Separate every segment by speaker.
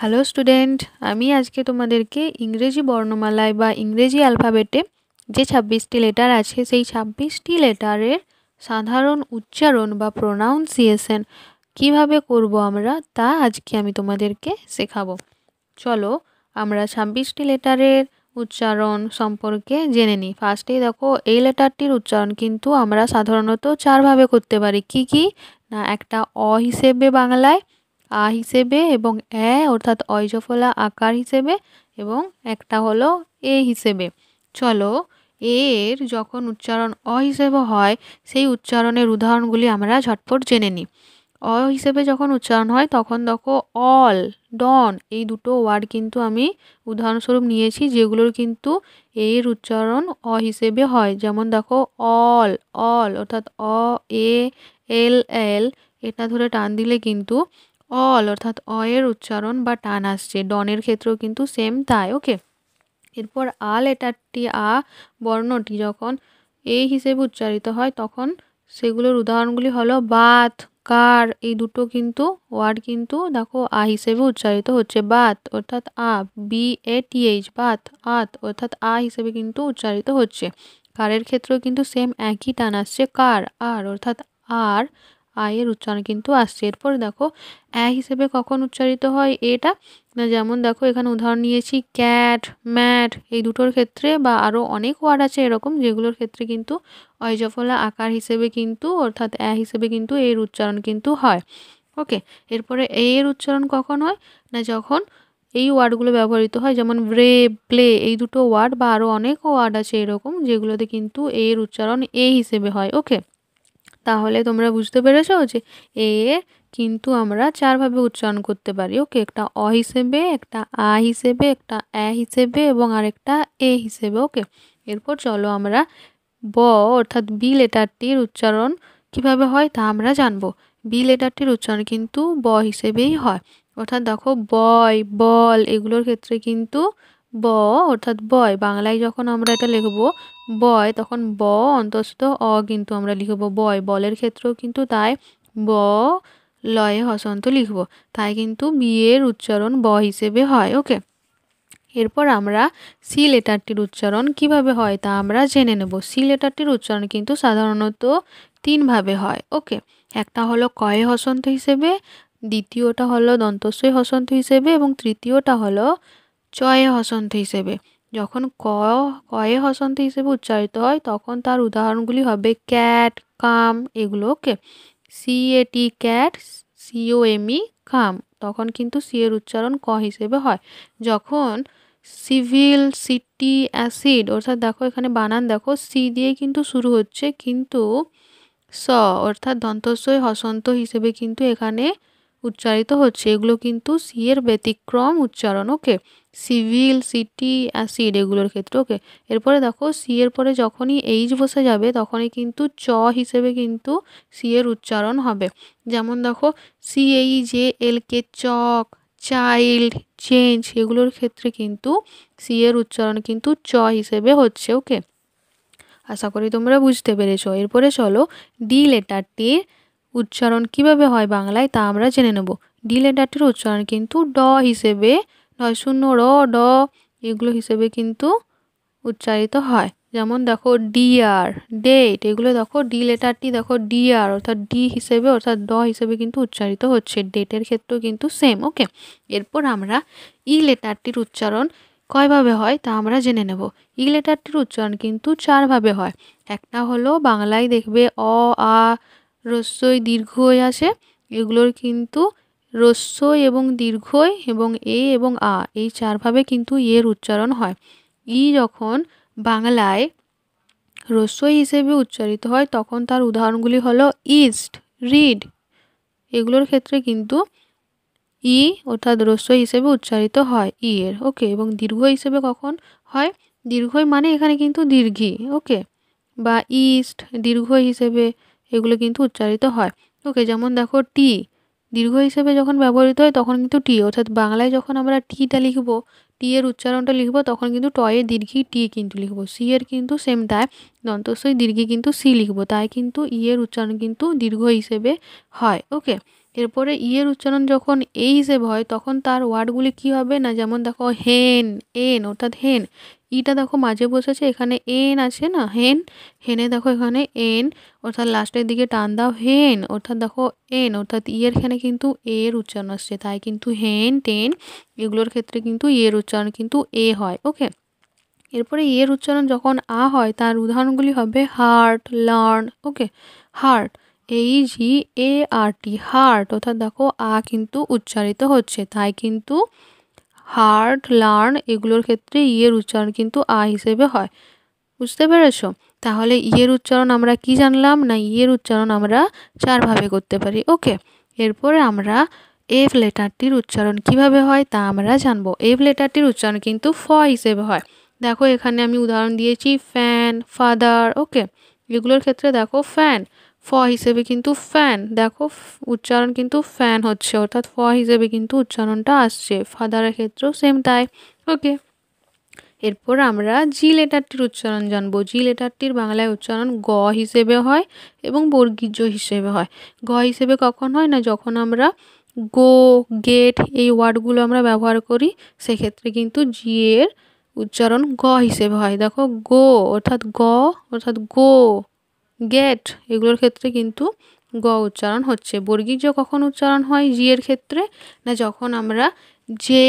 Speaker 1: hello student আমি আজকে তোমাদেরকে ইংরেজি বর্ণমালায় বা ইংরেজি অ্যালফাবেটে যে ছাব্বিশটি লেটার আছে সেই ছাব্বিশটি লেটারের সাধারণ উচ্চারণ বা প্রোনাউন্সিয়েশন কিভাবে করব আমরা তা আজকে আমি তোমাদেরকে শেখাবো চলো আমরা ছাব্বিশটি লেটারের উচ্চারণ সম্পর্কে জেনে নিই ফার্স্টেই দেখো এই লেটারটির উচ্চারণ কিন্তু আমরা সাধারণত চারভাবে করতে পারি কি কি না একটা অ হিসেবে বাংলায় আ হিসেবে এবং এ অর্থাৎ অয়জফলা আকার হিসেবে এবং একটা হলো এ হিসেবে চলো এর যখন উচ্চারণ অ হিসেবে হয় সেই উচ্চারণের উদাহরণগুলি আমরা ঝটপট জেনে নিই অ হিসেবে যখন উচ্চারণ হয় তখন দেখো অল ডন এই দুটো ওয়ার্ড কিন্তু আমি উদাহরণস্বরূপ নিয়েছি যেগুলোর কিন্তু এর উচ্চারণ অ হিসেবে হয় যেমন দেখো অল অল অর্থাৎ অ এ এল এল এটা ধরে টান দিলে কিন্তু অল অর্থাৎ অ এর উচ্চারণ বা টান আসছে ডনের ক্ষেত্রেও কিন্তু সেম তাই ওকে এরপর আ লেটারটি আ বর্ণটি যখন এই হিসেবে উচ্চারিত হয় তখন সেগুলোর উদাহরণগুলি হলো বাত কার এই দুটো কিন্তু ওয়ার্ড কিন্তু দেখো আ হিসেবে উচ্চারিত হচ্ছে বাত অর্থাৎ আ বি এ টি এইচ বাত আত অর্থাৎ আ হিসেবে কিন্তু উচ্চারিত হচ্ছে কারের ক্ষেত্রেও কিন্তু সেম একই টান আসছে কার আর অর্থাৎ আর আয়ের উচ্চারণ কিন্তু আসছে এরপর দেখো অ্যা হিসেবে কখন উচ্চারিত হয় এটা যেমন দেখো এখানে উদাহরণ নিয়েছি ক্যাট ম্যাট এই দুটোর ক্ষেত্রে বা আরও অনেক ওয়ার্ড আছে এরকম যেগুলোর ক্ষেত্রে কিন্তু অয়জফলা আকার হিসেবে কিন্তু অর্থাৎ অ্যা হিসেবে কিন্তু এর উচ্চারণ কিন্তু হয় ওকে এরপরে এর উচ্চারণ কখন হয় না যখন এই ওয়ার্ডগুলো ব্যবহৃত হয় যেমন ব্রে প্লে এই দুটো ওয়ার্ড বা আরও অনেক ওয়ার্ড আছে এরকম যেগুলোতে কিন্তু এর উচ্চারণ এ হিসেবে হয় ওকে তাহলে তোমরা বুঝতে পেরেছ যে এ কিন্তু আমরা চারভাবে উচ্চারণ করতে পারি ওকে একটা অ হিসেবে একটা আ হিসেবে একটা এ হিসেবে এবং আরেকটা এ হিসেবে ওকে এরপর চলো আমরা ব অর্থাৎ বি লেটারটির উচ্চারণ কিভাবে হয় তা আমরা জানবো বি লেটারটির উচ্চারণ কিন্তু ব হিসেবেই হয় অর্থাৎ দেখো বয় বল এগুলোর ক্ষেত্রে কিন্তু ব অর্থাৎ বয় বাংলায় যখন আমরা এটা লিখব বয় তখন ব অন্তস্থ অ কিন্তু আমরা লিখব বয় বলের ক্ষেত্রেও কিন্তু তাই ব লয়ে হসন্ত লিখব তাই কিন্তু বিয়ের উচ্চারণ ব হিসেবে হয় ওকে এরপর আমরা সি লেটারটির উচ্চারণ কিভাবে হয় তা আমরা জেনে নেব সি লেটারটির উচ্চারণ কিন্তু সাধারণত তিনভাবে হয় ওকে একটা হলো কয়ে হসন্ত হিসেবে দ্বিতীয়টা হলো দন্তস্বই হসন্ত হিসেবে এবং তৃতীয়টা হলো চয়ে হসন্ত হিসেবে যখন ক কয়ে হসন্ত হিসেবে উচ্চারিত হয় তখন তার উদাহরণগুলি হবে ক্যাট কাম এগুলো okay C A T cat C O E e, come তখন কিন্তু সি এর উচ্চারণ ক হিসেবে হয় যখন সিভিল সিটি অ্যাসিড অর্থাৎ দেখো এখানে বানান দেখো সি দিয়ে কিন্তু শুরু হচ্ছে কিন্তু স অর্থাৎ দন্তস্বয় হসন্ত হিসেবে কিন্তু এখানে উচ্চারিত হচ্ছে এগুলো কিন্তু সি এর ব্যতিক্রম উচ্চারণ ওকে সিভিল সিটি আর এগুলোর ক্ষেত্রে ওকে এরপরে দেখো সি এর পরে যখনই এইচ বসে যাবে তখনই কিন্তু চ হিসেবে কিন্তু সি এর উচ্চারণ হবে যেমন দেখো সি এই J L K chalk child change এগুলোর ক্ষেত্রে কিন্তু সি এর উচ্চারণ কিন্তু চ হিসেবে হচ্ছে ওকে আশা করি তোমরা বুঝতে পেরেছো এরপরে চলো ডি লেটারটির উচ্চারণ কিভাবে হয় বাংলায় তা আমরা জেনে নেব ডি লেটারটির উচ্চারণ কিন্তু ড হিসেবে নয় শূন্য র ড এগুলো হিসেবে কিন্তু উচ্চারিত হয় যেমন দেখো ডিআর ডেট এগুলো দেখো ডি লেটারটি দেখো ডিআর অর্থাৎ ডি হিসেবে অর্থাৎ ড হিসেবে কিন্তু উচ্চারিত হচ্ছে ডেটের ক্ষেত্রেও কিন্তু সেম ওকে এরপর আমরা ই লেটারটির উচ্চারণ কয়ভাবে হয় তা আমরা জেনে নেব ই লেটারটির উচ্চারণ কিন্তু চারভাবে হয় একটা হলো বাংলায় দেখবে অ আ রস্যই হয়ে আসে এগুলোর কিন্তু রস্য এবং দীর্ঘই এবং এ এবং আ এই চারভাবে কিন্তু ইয়ের উচ্চারণ হয় ই যখন বাংলায় রস্য হিসেবে উচ্চারিত হয় তখন তার উদাহরণগুলি হলো ইস্ট রিড এগুলোর ক্ষেত্রে কিন্তু ই অর্থাৎ রস্য হিসেবে উচ্চারিত হয় ই এর ওকে এবং দীর্ঘ হিসেবে কখন হয় দীর্ঘই মানে এখানে কিন্তু দীর্ঘী ওকে বা ইস্ট দীর্ঘ হিসেবে এগুলো কিন্তু উচ্চারিত হয় ওকে যেমন দেখো টি দীর্ঘ হিসেবে যখন ব্যবহৃত হয় তখন কিন্তু টি অর্থাৎ বাংলায় যখন আমরা টিটা লিখব টি এর উচ্চারণটা লিখব তখন কিন্তু টয়ের দীর্ঘি টি কিন্তু লিখব সি এর কিন্তু সেম তাই দন্তস্বই দীর্ঘি কিন্তু সি লিখব তাই কিন্তু ই এর উচ্চারণ কিন্তু দীর্ঘ হিসেবে হয় ওকে এরপরে ই এর উচ্চারণ যখন এই হিসেবে হয় তখন তার ওয়ার্ডগুলি কি হবে না যেমন দেখো হেন এন অর্থাৎ হেন ইটা দেখো মাঝে বসেছে এখানে এন আছে না হেন হেনে দেখো এখানে এন অর্থাৎ লাস্টের দিকে টান দাও হেন অর্থাৎ দেখো এন অর্থাৎ ইয়ের এখানে কিন্তু এর উচ্চারণ আসছে তাই কিন্তু হেন টেন এগুলোর ক্ষেত্রে কিন্তু ইয়ের উচ্চারণ কিন্তু এ হয় ওকে এরপরে এর উচ্চারণ যখন আ হয় তার উদাহরণগুলি হবে হার্ট লার্ন ওকে হার্ট এই জি এ আর টি হার্ট অর্থাৎ দেখো আ কিন্তু উচ্চারিত হচ্ছে তাই কিন্তু হার্ড লার্ন এগুলোর ক্ষেত্রে ইয়ের উচ্চারণ কিন্তু আ হিসেবে হয় বুঝতে পেরেছ তাহলে ইয়ের উচ্চারণ আমরা কি জানলাম না ইয়ের উচ্চারণ আমরা চারভাবে করতে পারি ওকে এরপরে আমরা এফ লেটারটির উচ্চারণ কিভাবে হয় তা আমরা জানবো এফ লেটারটির উচ্চারণ কিন্তু ফ হিসেবে হয় দেখো এখানে আমি উদাহরণ দিয়েছি ফ্যান ফাদার ওকে এগুলোর ক্ষেত্রে দেখো ফ্যান ফ হিসেবে কিন্তু ফ্যান দেখো উচ্চারণ কিন্তু ফ্যান হচ্ছে অর্থাৎ ফ হিসেবে কিন্তু উচ্চারণটা আসছে ফাদারের ক্ষেত্রেও সেম তাই ওকে এরপর আমরা জি লেটারটির উচ্চারণ জানবো জি লেটারটির বাংলায় উচ্চারণ গ হিসেবে হয় এবং বর্গীজ্য হিসেবে হয় গ হিসেবে কখন হয় না যখন আমরা গো গেট এই ওয়ার্ডগুলো আমরা ব্যবহার করি সেক্ষেত্রে কিন্তু জি এর উচ্চারণ গ হিসেবে হয় দেখো গো অর্থাৎ গ অর্থাৎ গো গেট এগুলোর ক্ষেত্রে কিন্তু গ উচ্চারণ হচ্ছে বর্গীয় কখন উচ্চারণ হয় জি এর ক্ষেত্রে না যখন আমরা যে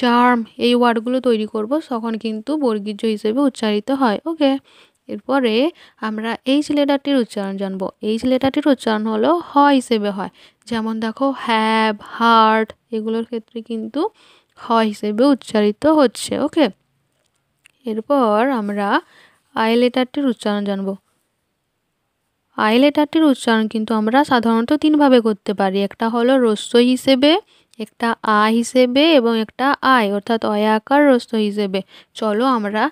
Speaker 1: জার্ম এই ওয়ার্ডগুলো তৈরি করব তখন কিন্তু বর্গীয় হিসেবে উচ্চারিত হয় ওকে এরপরে আমরা এইচ লেটারটির উচ্চারণ জানব এইচ লেটারটির উচ্চারণ হলো হ হিসেবে হয় যেমন দেখো হ্যাভ হার্ট এগুলোর ক্ষেত্রে কিন্তু হ হিসেবে উচ্চারিত হচ্ছে ওকে এরপর আমরা আই লেটারটির উচ্চারণ জানবো আই লেটারটির উচ্চারণ কিন্তু আমরা সাধারণত তিনভাবে করতে পারি একটা হলো রস্য হিসেবে একটা আ হিসেবে এবং একটা আয় অর্থাৎ অয়াকার রস্য হিসেবে চলো আমরা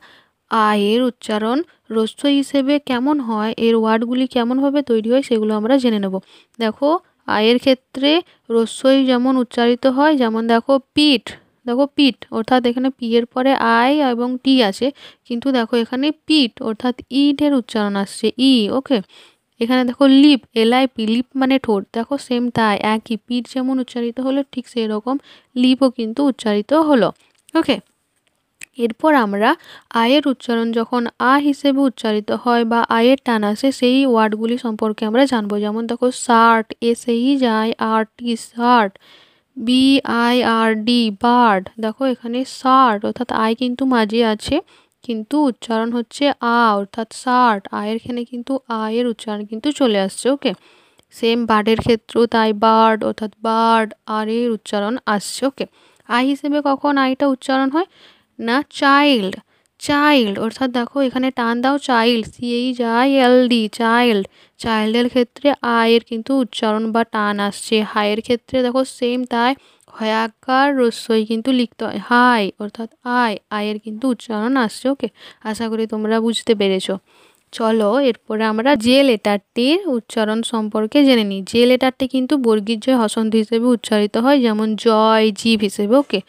Speaker 1: আয়ের উচ্চারণ রস্য হিসেবে কেমন হয় এর ওয়ার্ডগুলি কেমনভাবে তৈরি হয় সেগুলো আমরা জেনে নেব দেখো আয়ের ক্ষেত্রে রস্যই যেমন উচ্চারিত হয় যেমন দেখো পিঠ দেখো পিট অর্থাৎ এখানে পি এর পরে আই এবং টি আছে কিন্তু দেখো এখানে পিট অর্থাৎ ইটের উচ্চারণ আসছে ই ওকে এখানে দেখো লিপ এলআইপি লিপ মানে ঠোঁট দেখো সেম তাই একই পিঠ যেমন উচ্চারিত হলো ঠিক সেই রকম লিপও কিন্তু উচ্চারিত হলো ওকে এরপর আমরা আয়ের উচ্চারণ যখন আ হিসেবে উচ্চারিত হয় বা আয়ের টান আসে সেই ওয়ার্ডগুলি সম্পর্কে আমরা জানবো যেমন দেখো শার্ট এসেই যায় আর T shirt B I R D bird দেখো এখানে শার্ট অর্থাৎ আয় কিন্তু মাঝে আছে কিন্তু উচ্চারণ হচ্ছে আ অর্থাৎ ষাট আয়ের এখানে কিন্তু আয়ের উচ্চারণ কিন্তু চলে আসছে ওকে সেম বার্ডের ক্ষেত্রেও তাই বার্ড অর্থাৎ বার্ড আর এর উচ্চারণ আসছে ওকে আই হিসেবে কখন আইটা উচ্চারণ হয় না চাইল্ড চাইল্ড অর্থাৎ দেখো এখানে টান দাও চাইল্ড সিএইচ যাই এল ডি চাইল্ড চাইল্ডের ক্ষেত্রে আয়ের কিন্তু উচ্চারণ বা টান আসছে হায়ের ক্ষেত্রে দেখো সেম তাই ভয়াকার রস্যই কিন্তু লিখতে হয় হাই অর্থাৎ আয় আয়ের কিন্তু উচ্চারণ আসছে ওকে আশা করি তোমরা বুঝতে পেরেছো চলো এরপরে আমরা যে লেটারটির উচ্চারণ সম্পর্কে জেনে নিই যে লেটারটি কিন্তু বর্গীর জয় হসন্ত হিসেবে উচ্চারিত হয় যেমন জয় জীব হিসেবে ওকে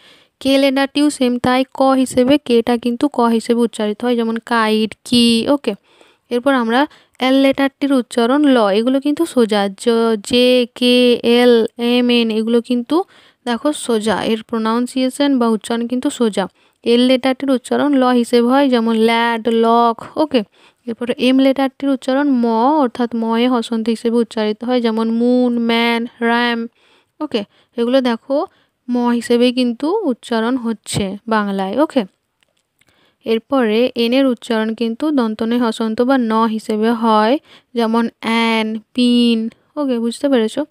Speaker 1: কে লেটারটিও সেম তাই ক হিসেবে কেটা কিন্তু ক হিসেবে উচ্চারিত হয় যেমন কাইট কি ওকে এরপর আমরা এল লেটারটির উচ্চারণ ল এগুলো কিন্তু সোজা জ J K L M N এগুলো কিন্তু দেখো সোজা এর প্রোনাউন্সিয়েশন বা উচ্চারণ কিন্তু সোজা এল লেটারটির উচ্চারণ ল হিসেবে হয় যেমন ল্যাড লক ওকে এরপরে এম লেটারটির উচ্চারণ ম অর্থাৎ ময়ে হসন্ত হিসেবে উচ্চারিত হয় যেমন মুন ম্যান র্যাম ওকে এগুলো দেখো ম হিসেবেই কিন্তু উচ্চারণ হচ্ছে বাংলায় ওকে এরপরে এনের উচ্চারণ কিন্তু দন্তনে হসন্ত বা ন হিসেবে হয় যেমন অ্যান পিন ওকে বুঝতে পেরেছো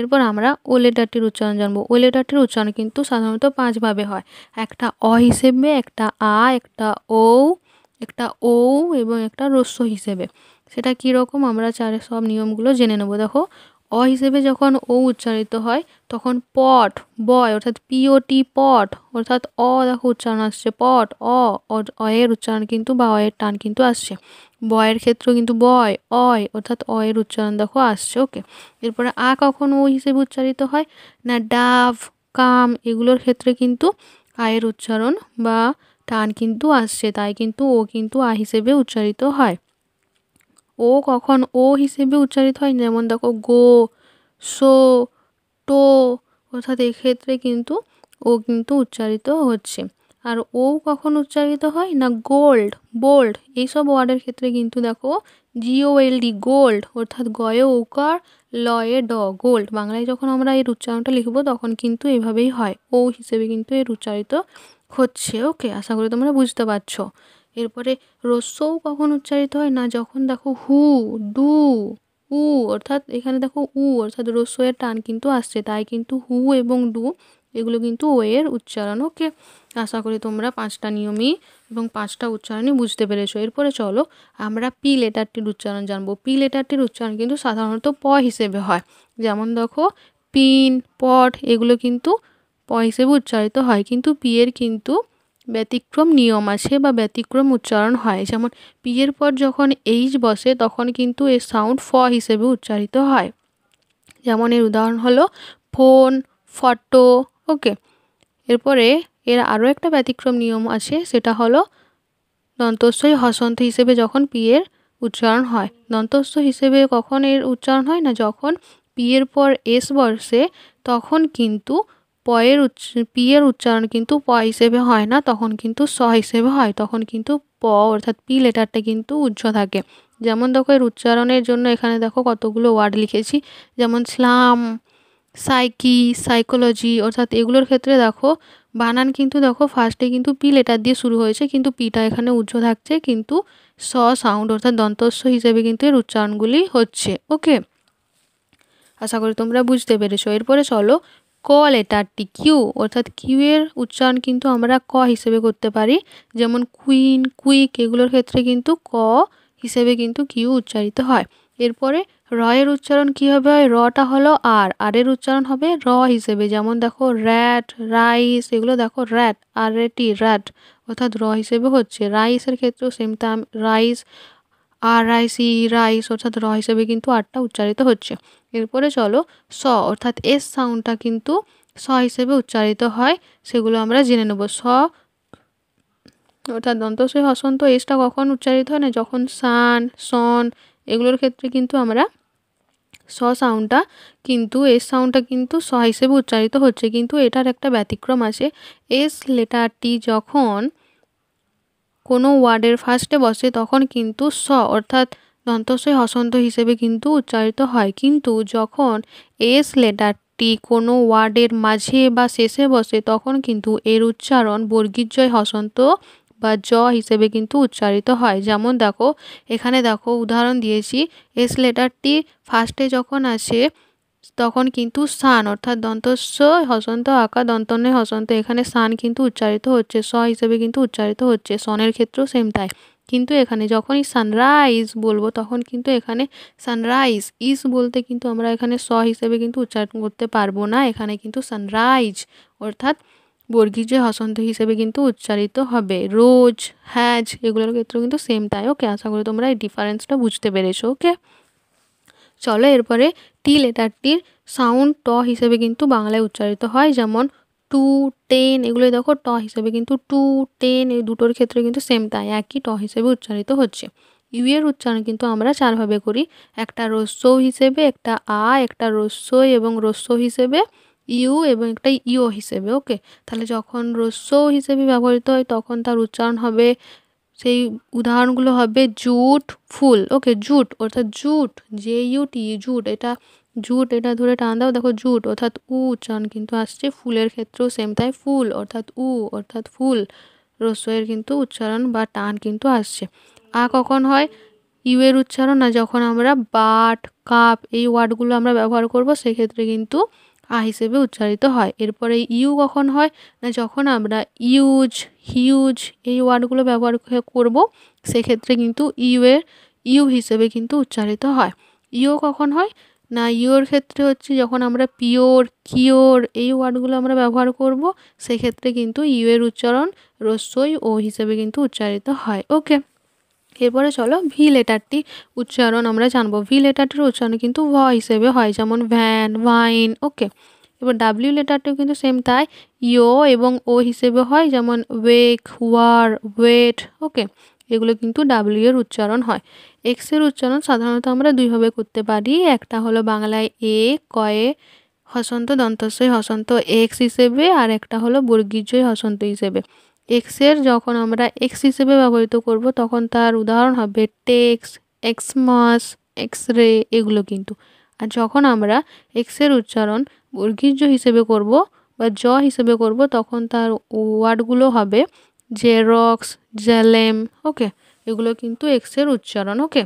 Speaker 1: এরপর আমরা ওলেটাটির উচ্চারণ জানবো ওলেটাটির উচ্চারণ কিন্তু সাধারণত পাঁচভাবে হয় একটা অ হিসেবে একটা আ একটা ও একটা ও এবং একটা রস্য হিসেবে সেটা কীরকম আমরা চারের সব নিয়মগুলো জেনে নেবো দেখো অ হিসেবে যখন ও উচ্চারিত হয় তখন পট বয় অর্থাৎ পিওটি পট অর্থাৎ অ দেখো উচ্চারণ আসছে পট অ অ এর উচ্চারণ কিন্তু বা অ এর টান কিন্তু আসছে বয়ের ক্ষেত্রেও কিন্তু বয় অয় অর্থাৎ অ এর উচ্চারণ দেখো আসছে ওকে এরপরে আ কখন ও হিসেবে উচ্চারিত হয় না ডাভ কাম এগুলোর ক্ষেত্রে কিন্তু আয়ের উচ্চারণ বা টান কিন্তু আসছে তাই কিন্তু ও কিন্তু আ হিসেবে উচ্চারিত হয় ও কখন ও হিসেবে উচ্চারিত হয় যেমন দেখো গো সো টো অর্থাৎ এক্ষেত্রে কিন্তু ও কিন্তু উচ্চারিত হচ্ছে আর ও কখন উচ্চারিত হয় না গোল্ড বোল্ড এইসব ওয়ার্ডের ক্ষেত্রে কিন্তু দেখো জিও এল ডি গোল্ড অর্থাৎ গয়ে ওকার লয়ে ড গোল্ড বাংলায় যখন আমরা এর উচ্চারণটা লিখব তখন কিন্তু এভাবেই হয় ও হিসেবে কিন্তু এর উচ্চারিত হচ্ছে ওকে আশা করি তোমরা বুঝতে পারছো এরপরে রস্যও কখন উচ্চারিত হয় না যখন দেখো হু ডু উ অর্থাৎ এখানে দেখো উ অর্থাৎ রস্য এর টান কিন্তু আসছে তাই কিন্তু হু এবং ডু এগুলো কিন্তু ও এর উচ্চারণ ওকে আশা করি তোমরা পাঁচটা নিয়মই এবং পাঁচটা উচ্চারণই বুঝতে পেরেছো এরপরে চলো আমরা পি লেটারটির উচ্চারণ জানবো পি লেটারটির উচ্চারণ কিন্তু সাধারণত প হিসেবে হয় যেমন দেখো পিন পট এগুলো কিন্তু প হিসেবে উচ্চারিত হয় কিন্তু পি এর কিন্তু ব্যতিক্রম নিয়ম আছে বা ব্যতিক্রম উচ্চারণ হয় যেমন পিয়ের পর যখন এইচ বসে তখন কিন্তু এর সাউন্ড ফ হিসেবে উচ্চারিত হয় যেমন এর উদাহরণ হলো ফোন ফটো ওকে এরপরে এর আরও একটা ব্যতিক্রম নিয়ম আছে সেটা হলো দন্তস্বই হসন্ত হিসেবে যখন পিয়ের উচ্চারণ হয় দন্তস্থ হিসেবে কখন এর উচ্চারণ হয় না যখন পিয়ের পর এস বর্ষে তখন কিন্তু পয়ের উচ্চ পি এর উচ্চারণ কিন্তু প হিসেবে হয় না তখন কিন্তু স হিসেবে হয় তখন কিন্তু প অর্থাৎ পি লেটারটা কিন্তু উজ্জ থাকে যেমন দেখো এর উচ্চারণের জন্য এখানে দেখো কতগুলো ওয়ার্ড লিখেছি যেমন স্লাম সাইকি সাইকোলজি অর্থাৎ এগুলোর ক্ষেত্রে দেখো বানান কিন্তু দেখো ফার্স্টে কিন্তু পি লেটার দিয়ে শুরু হয়েছে কিন্তু পিটা এখানে উজ্জ থাকছে কিন্তু স সাউন্ড অর্থাৎ দন্তস্ব হিসেবে কিন্তু এর উচ্চারণগুলি হচ্ছে ওকে আশা করি তোমরা বুঝতে পেরেছো এরপরে চলো ক লেটারটি কিউ অর্থাৎ কিউ এর উচ্চারণ কিন্তু আমরা ক হিসেবে করতে পারি যেমন কুইন কুইক এগুলোর ক্ষেত্রে কিন্তু ক হিসেবে কিন্তু কিউ উচ্চারিত হয় এরপরে র এর উচ্চারণ কী হবে রটা হলো আর আর এর উচ্চারণ হবে র হিসেবে যেমন দেখো র্যাট রাইস এগুলো দেখো র্যাট আর এটি র্যাট অর্থাৎ র হিসেবে হচ্ছে রাইসের ক্ষেত্রেও same time rice R I C rice অর্থাৎ র হিসেবে কিন্তু আটটা উচ্চারিত হচ্ছে এরপরে চলো স অর্থাৎ এস সাউন্ডটা কিন্তু স হিসেবে উচ্চারিত হয় সেগুলো আমরা জেনে নেব স অর্থাৎ দন্ত সে হসন্ত এসটা কখন উচ্চারিত হয় না যখন সান সন এগুলোর ক্ষেত্রে কিন্তু আমরা স সাউন্ডটা কিন্তু এস সাউন্ডটা কিন্তু স হিসেবে উচ্চারিত হচ্ছে কিন্তু এটার একটা ব্যতিক্রম আছে এস লেটারটি যখন কোনো ওয়ার্ডের ফার্স্টে বসে তখন কিন্তু স অর্থাৎ দন্তস্বয় হসন্ত হিসেবে কিন্তু উচ্চারিত হয় কিন্তু যখন এস লেটারটি কোনো ওয়ার্ডের মাঝে বা শেষে বসে তখন কিন্তু এর উচ্চারণ বর্গীর্জয় হসন্ত বা জ হিসেবে কিন্তু উচ্চারিত হয় যেমন দেখো এখানে দেখো উদাহরণ দিয়েছি এস লেটারটি ফার্স্টে যখন আসে তখন কিন্তু সান অর্থাৎ দন্তস্য হসন্ত দন্ত দন্তনে হসন্ত এখানে সান কিন্তু উচ্চারিত হচ্ছে স হিসেবে কিন্তু উচ্চারিত হচ্ছে সনের ক্ষেত্রেও সেম তাই কিন্তু এখানে যখনই সানরাইজ বলবো তখন কিন্তু এখানে সানরাইজ ইস বলতে কিন্তু আমরা এখানে স হিসেবে কিন্তু উচ্চারণ করতে পারবো না এখানে কিন্তু সানরাইজ অর্থাৎ যে হসন্ত হিসেবে কিন্তু উচ্চারিত হবে রোজ হ্যাজ এগুলোর ক্ষেত্রেও কিন্তু সেম তাই ওকে আশা করি তোমরা এই ডিফারেন্সটা বুঝতে পেরেছো ওকে চলো এরপরে টি লেটারটির সাউন্ড ট হিসেবে কিন্তু বাংলায় উচ্চারিত হয় যেমন টু টেন এগুলো দেখো ট হিসেবে কিন্তু টু টেন এই দুটোর ক্ষেত্রে কিন্তু সেম তাই একই ট হিসেবে উচ্চারিত হচ্ছে ইউ এর উচ্চারণ কিন্তু আমরা চারভাবে করি একটা রস্য হিসেবে একটা আ একটা রস্যই এবং রস্য হিসেবে ইউ এবং একটা ইও হিসেবে ওকে তাহলে যখন রস্য হিসেবে ব্যবহৃত হয় তখন তার উচ্চারণ হবে সেই উদাহরণগুলো হবে জুট ফুল ওকে জুট অর্থাৎ জুট জে ইউটি জুট এটা জুট এটা ধরে টান দাও দেখো জুট অর্থাৎ উ চান কিন্তু আসছে ফুলের ক্ষেত্রেও সেম তাই ফুল অর্থাৎ উ অর্থাৎ ফুল রসয়ের কিন্তু উচ্চারণ বা টান কিন্তু আসছে আ কখন হয় ইউ এর উচ্চারণ না যখন আমরা বাট কাপ এই ওয়ার্ডগুলো আমরা ব্যবহার করব সেক্ষেত্রে কিন্তু আ হিসেবে উচ্চারিত হয় এরপরে ইউ কখন হয় না যখন আমরা ইউজ হিউজ এই ওয়ার্ডগুলো ব্যবহার করব সেক্ষেত্রে কিন্তু ইউ এর ইউ হিসেবে কিন্তু উচ্চারিত হয় ইউ কখন হয় না ইউর ক্ষেত্রে হচ্ছে যখন আমরা পিওর কিওর এই ওয়ার্ডগুলো আমরা ব্যবহার করব সেক্ষেত্রে কিন্তু ইউ এর উচ্চারণ রসই ও হিসেবে কিন্তু উচ্চারিত হয় ওকে এরপরে চলো ভি লেটারটি উচ্চারণ আমরা জানবো ভি লেটারটির উচ্চারণ কিন্তু ভ হিসেবে হয় যেমন ভ্যান ভাইন ওকে এবার ডাব্লিউ লেটারটিও কিন্তু সেম তাই ইও এবং ও হিসেবে হয় যেমন ওয়েক ওয়ার ওয়েট ওকে এগুলো কিন্তু ডাব্লিউ এর উচ্চারণ হয় এক্স এর উচ্চারণ সাধারণত আমরা দুইভাবে করতে পারি একটা হলো বাংলায় এ কয়ে হসন্ত দন্তস্বয় হসন্ত এক্স হিসেবে আর একটা হলো বর্গিজয় হসন্ত হিসেবে এক্সের যখন আমরা এক্স হিসেবে ব্যবহৃত করব তখন তার উদাহরণ হবে টেক্স এক্সমাস এক্স রে এগুলো কিন্তু আর যখন আমরা এক্সের উচ্চারণ বর্গীর্য হিসেবে করব বা জ হিসেবে করব তখন তার ওয়ার্ডগুলো হবে জেরক্স জ্যালেম ওকে এগুলো কিন্তু এক্সের উচ্চারণ ওকে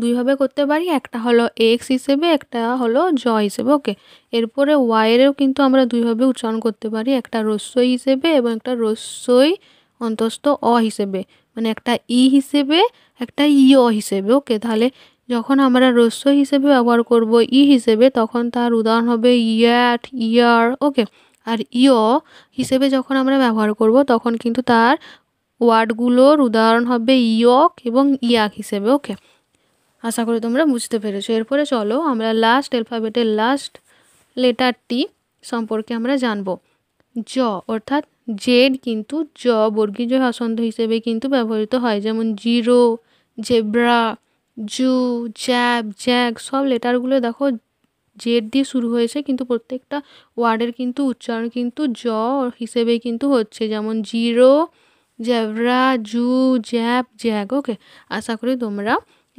Speaker 1: দুইভাবে করতে পারি একটা হলো এক্স হিসেবে একটা হলো জ হিসেবে ওকে এরপরে ওয়াইয়েরও কিন্তু আমরা দুইভাবে উচ্চারণ করতে পারি একটা রস্যই হিসেবে এবং একটা রস্যই অন্তস্থ অ হিসেবে মানে একটা ই হিসেবে একটা ইয় হিসেবে ওকে তাহলে যখন আমরা রস্য হিসেবে ব্যবহার করব ই হিসেবে তখন তার উদাহরণ হবে ইয়াট ইয়ার ওকে আর ইয় হিসেবে যখন আমরা ব্যবহার করব তখন কিন্তু তার ওয়ার্ডগুলোর উদাহরণ হবে ইয়ক এবং ইয়াক হিসেবে ওকে আশা করি তোমরা বুঝতে পেরেছো এরপরে চলো আমরা লাস্ট অ্যালফাবেটের লাস্ট লেটারটি সম্পর্কে আমরা জানব জ অর্থাৎ জেড কিন্তু জ বর্গীয় হাসন্ত হিসেবে কিন্তু ব্যবহৃত হয় যেমন zero zebra zoo jab jack সব লেটারগুলো দেখো জেড দিয়ে শুরু হয়েছে কিন্তু প্রত্যেকটা ওয়ার্ডের কিন্তু উচ্চারণ কিন্তু জ হিসেবে কিন্তু হচ্ছে যেমন zero zebra zoo jab jack okay আশা করি তোমরা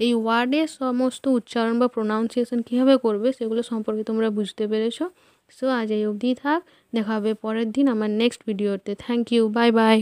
Speaker 1: এই ওয়ার্ডে সমস্ত উচ্চারণ বা প্রোনাউন্সিয়েশন কীভাবে করবে সেগুলো সম্পর্কে তোমরা বুঝতে পেরেছো সো আজ এই অবধি থাক দেখা হবে পরের দিন আমার নেক্সট ভিডিওতে থ্যাংক ইউ বাই বাই